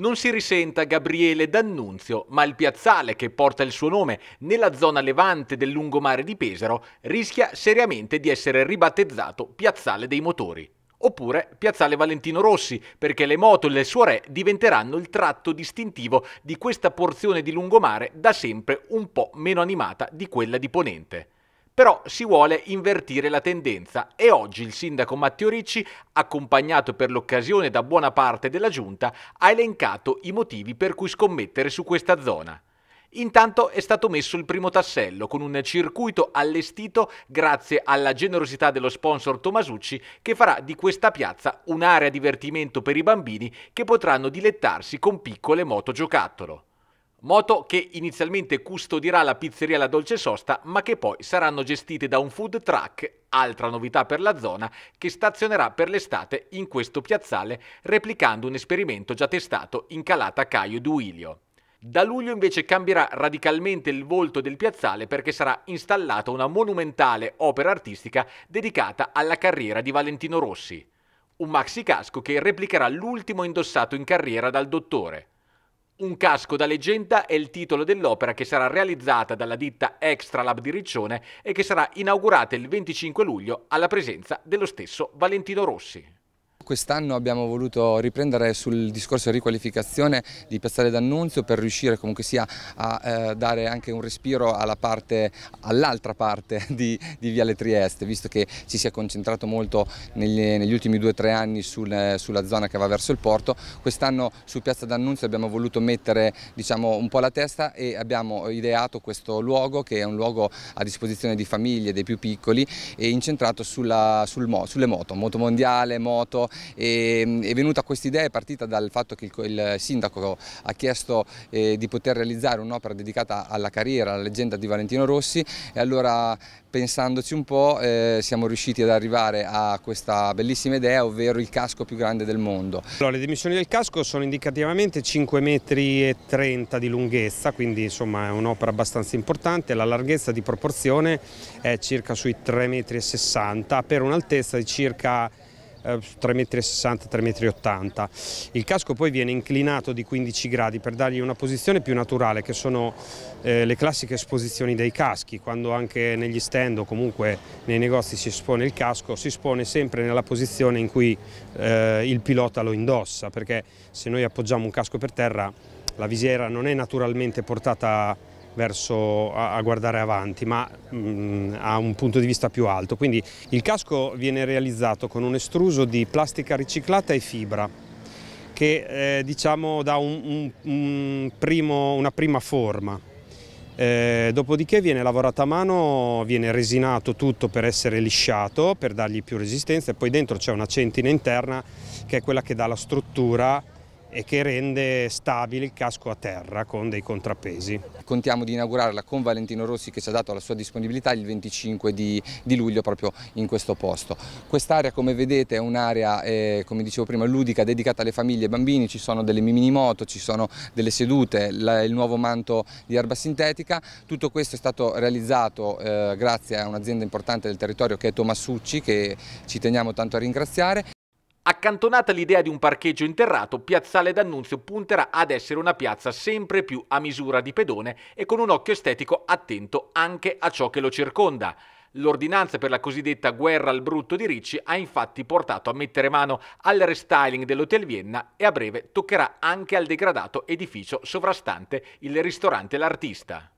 Non si risenta Gabriele D'Annunzio, ma il piazzale che porta il suo nome nella zona levante del lungomare di Pesaro rischia seriamente di essere ribattezzato Piazzale dei Motori. Oppure Piazzale Valentino Rossi, perché le moto e le sue re diventeranno il tratto distintivo di questa porzione di lungomare da sempre un po' meno animata di quella di Ponente però si vuole invertire la tendenza e oggi il sindaco Matteo Ricci, accompagnato per l'occasione da buona parte della giunta, ha elencato i motivi per cui scommettere su questa zona. Intanto è stato messo il primo tassello con un circuito allestito grazie alla generosità dello sponsor Tomasucci che farà di questa piazza un'area divertimento per i bambini che potranno dilettarsi con piccole moto giocattolo. Moto che inizialmente custodirà la pizzeria La Dolce Sosta, ma che poi saranno gestite da un food truck, altra novità per la zona, che stazionerà per l'estate in questo piazzale, replicando un esperimento già testato in calata Caio Duilio. Da luglio invece cambierà radicalmente il volto del piazzale perché sarà installata una monumentale opera artistica dedicata alla carriera di Valentino Rossi. Un maxi casco che replicherà l'ultimo indossato in carriera dal dottore. Un casco da leggenda è il titolo dell'opera che sarà realizzata dalla ditta Extra Lab di Riccione e che sarà inaugurata il 25 luglio alla presenza dello stesso Valentino Rossi quest'anno abbiamo voluto riprendere sul discorso di riqualificazione di Piazzale d'Annunzio per riuscire comunque sia a eh, dare anche un respiro all'altra parte, all parte di, di, Viale Trieste, visto che ci si è concentrato molto negli, negli ultimi due o tre anni sul, sulla zona che va verso il porto, quest'anno su Piazza d'Annunzio abbiamo voluto mettere diciamo, un po' la testa e abbiamo ideato questo luogo che è un luogo a disposizione di famiglie, dei più piccoli e incentrato sulla, sul, sulle moto, moto mondiale, moto e, mm, è venuta questa idea, è partita dal fatto che il, il sindaco ha chiesto eh, di poter realizzare un'opera dedicata alla carriera, alla leggenda di Valentino Rossi e allora pensandoci un po' eh, siamo riusciti ad arrivare a questa bellissima idea, ovvero il casco più grande del mondo. Allora, le dimensioni del casco sono indicativamente 5,30 metri di lunghezza, quindi insomma è un'opera abbastanza importante, la larghezza di proporzione è circa sui 3,60 metri per un'altezza di circa 3,60 eh, m, Il casco poi viene inclinato di 15 gradi per dargli una posizione più naturale che sono eh, le classiche esposizioni dei caschi, quando anche negli stand o comunque nei negozi si espone il casco, si espone sempre nella posizione in cui eh, il pilota lo indossa, perché se noi appoggiamo un casco per terra la visiera non è naturalmente portata verso, a, a, guardare avanti, ma mh, mm, a un punto di vista più alto. Quindi il casco viene realizzato con un estruso di plastica riciclata e fibra che eh, diciamo dà un, un, un primo, una prima forma. Eh, dopodiché viene lavorato a mano, viene resinato tutto per essere lisciato, per dargli più resistenza e poi dentro c'è una centina interna che è quella che dà la struttura e che rende stabile il casco a terra con dei contrappesi. Contiamo di inaugurarla con Valentino Rossi che ci ha dato la sua disponibilità il 25 di, di luglio proprio in questo posto. Quest'area come vedete è un'area eh, come dicevo prima ludica dedicata alle famiglie e ai bambini, ci sono delle mini moto, ci sono delle sedute, la, il nuovo manto di erba sintetica, tutto questo è stato realizzato eh, grazie a un'azienda importante del territorio che è Tomasucci che ci teniamo tanto a ringraziare. Accantonata l'idea di un parcheggio interrato, Piazzale d'Annunzio punterà ad essere una piazza sempre più a misura di pedone e con un occhio estetico attento anche a ciò che lo circonda. L'ordinanza per la cosiddetta guerra al brutto di Ricci ha infatti portato a mettere mano al restyling dell'Hotel Vienna e a breve toccherà anche al degradato edificio sovrastante il ristorante L'Artista.